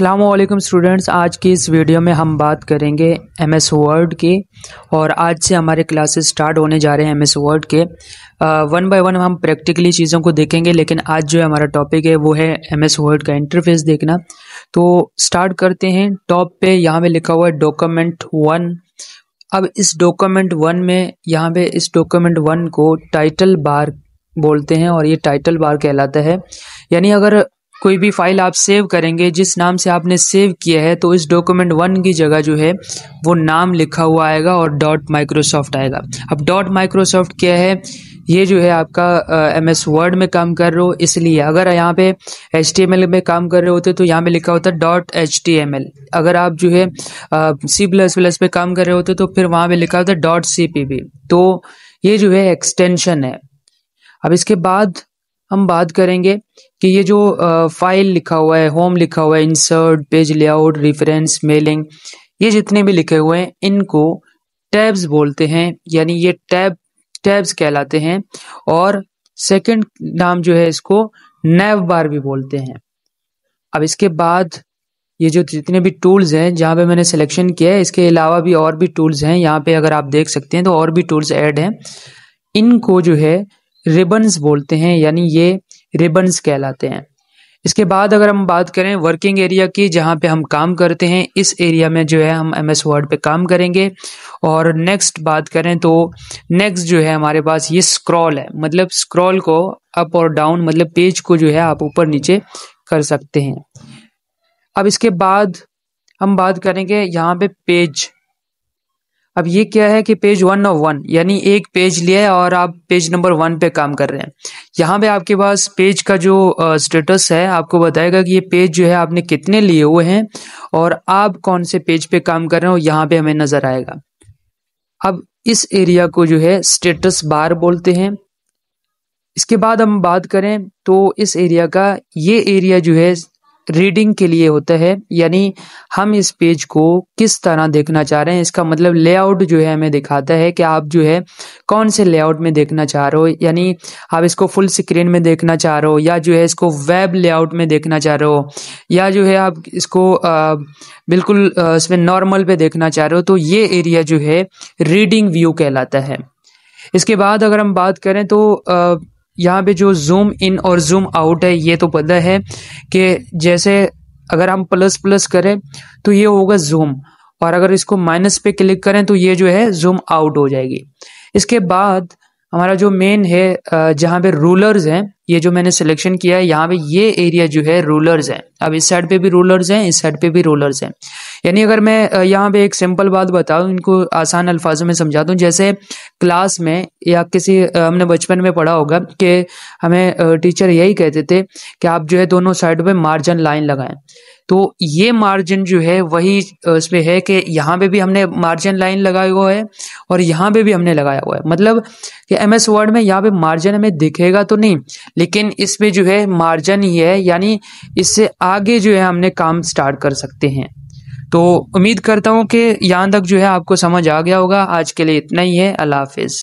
Aslam students आज की इस वीडियो में हम बात करेंगे एम एस वर्ड के और आज से हमारे क्लासेस स्टार्ट होने जा रहे हैं एम एस वर्ड के वन बाय वन हम प्रैक्टिकली चीज़ों को देखेंगे लेकिन आज जो है हमारा टॉपिक है वो है एम एस वर्ड का इंटरफेस देखना तो स्टार्ट करते हैं टॉप पे यहाँ पे लिखा हुआ है डॉक्यूमेंट वन अब इस डॉक्यूमेंट वन में यहाँ पे इस डॉक्यूमेंट वन को टाइटल बार बोलते हैं और ये टाइटल बार कहलाता है यानी अगर कोई भी फाइल आप सेव करेंगे जिस नाम से आपने सेव किया है तो इस डॉक्यूमेंट वन की जगह जो है वो नाम लिखा हुआ आएगा और डॉट माइक्रोसॉफ्ट आएगा अब डॉट माइक्रोसॉफ्ट क्या है ये जो है आपका एम एस वर्ड में काम कर रहे हो इसलिए अगर यहाँ पे एच टी एम एल में काम कर रहे होते तो यहाँ पे लिखा होता है dot H T M L अगर आप जो है सी प्लस प्लस पे काम कर रहे होते तो फिर वहाँ पे लिखा होता है डॉट सी पी बी तो ये जो है एक्सटेंशन है अब इसके बाद हम बात करेंगे कि ये जो फाइल लिखा हुआ है होम लिखा हुआ है insert page layout reference mailing ये जितने भी लिखे हुए हैं इनको टैब्स बोलते हैं यानी ये टैब टैब्स कहलाते हैं और सेकंड नाम जो है इसको नैव बार भी बोलते हैं अब इसके बाद ये जो जितने भी टूल्स हैं जहाँ पे मैंने सिलेक्शन किया है इसके अलावा भी और भी टूल्स हैं यहाँ पे अगर आप देख सकते हैं तो और भी टूल्स ऐड हैं इनको जो है रिबन्स बोलते हैं यानी ये रिबन्स कहलाते हैं इसके बाद अगर हम बात करें वर्किंग एरिया की जहाँ पे हम काम करते हैं इस एरिया में जो है हम एम एस वर्ड पर काम करेंगे और नेक्स्ट बात करें तो नेक्स्ट जो है हमारे पास ये स्क्रॉल है मतलब स्क्रॉल को अप और डाउन मतलब पेज को जो है आप ऊपर नीचे कर सकते हैं अब इसके बाद हम बात करेंगे यहाँ पे पेज अब ये क्या है कि पेज वन ऑफ वन यानी एक पेज लिया है और आप पेज नंबर वन पे काम कर रहे हैं यहाँ पे आपके पास पेज का जो स्टेटस है आपको बताएगा कि ये पेज जो है आपने कितने लिए हुए हैं और आप कौन से पेज पे काम कर रहे हैं और यहाँ पे हमें नजर आएगा अब इस एरिया को जो है स्टेटस बार बोलते हैं इसके बाद हम बात करें तो इस एरिया का ये एरिया जो है रीडिंग के लिए होता है यानी हम इस पेज को किस तरह देखना चाह रहे हैं इसका मतलब लेआउट जो है हमें दिखाता है कि आप जो है कौन से लेआउट में देखना चाह रहे हो यानी आप इसको फुल स्क्रीन में देखना चाह रहे हो या जो है इसको वेब लेआउट में देखना चाह रहे हो या जो है आप इसको आ, बिल्कुल इसमें नॉर्मल पे देखना चाह रहे हो तो ये एरिया जो है रीडिंग व्यू कहलाता है इसके बाद अगर हम बात करें तो आ, यहाँ पे जो जूम इन और जूम आउट है ये तो पता है कि जैसे अगर हम प्लस प्लस करें तो ये होगा जूम और अगर इसको माइनस पे क्लिक करें तो ये जो है जूम आउट हो जाएगी इसके बाद हमारा जो मेन है जहाँ पे रूलर्स हैं ये जो मैंने सिलेक्शन किया है यहाँ पे ये एरिया जो है रूलर्स है अब इस साइड पे भी रूलर्स हैं इस साइड पे भी रूलर्स हैं यानी अगर मैं यहाँ पे एक सिंपल बात बताऊँ इनको आसान अल्फाजों में समझा दूँ जैसे क्लास में या किसी हमने बचपन में पढ़ा होगा कि हमें टीचर यही कहते थे कि आप जो है दोनों साइड पर मार्जिन लाइन लगाएं तो ये मार्जिन जो है वही इसमें है कि यहाँ पे भी हमने मार्जिन लाइन लगाया हुआ है और यहाँ पे भी हमने लगाया हुआ है मतलब कि एम एस वर्ड में यहाँ पे मार्जिन हमें दिखेगा तो नहीं लेकिन इसमें जो है मार्जिन ही है यानी इससे आगे जो है हमने काम स्टार्ट कर सकते हैं तो उम्मीद करता हूँ कि यहाँ तक जो है आपको समझ आ गया होगा आज के लिए इतना ही है अल्लाह हाफिज़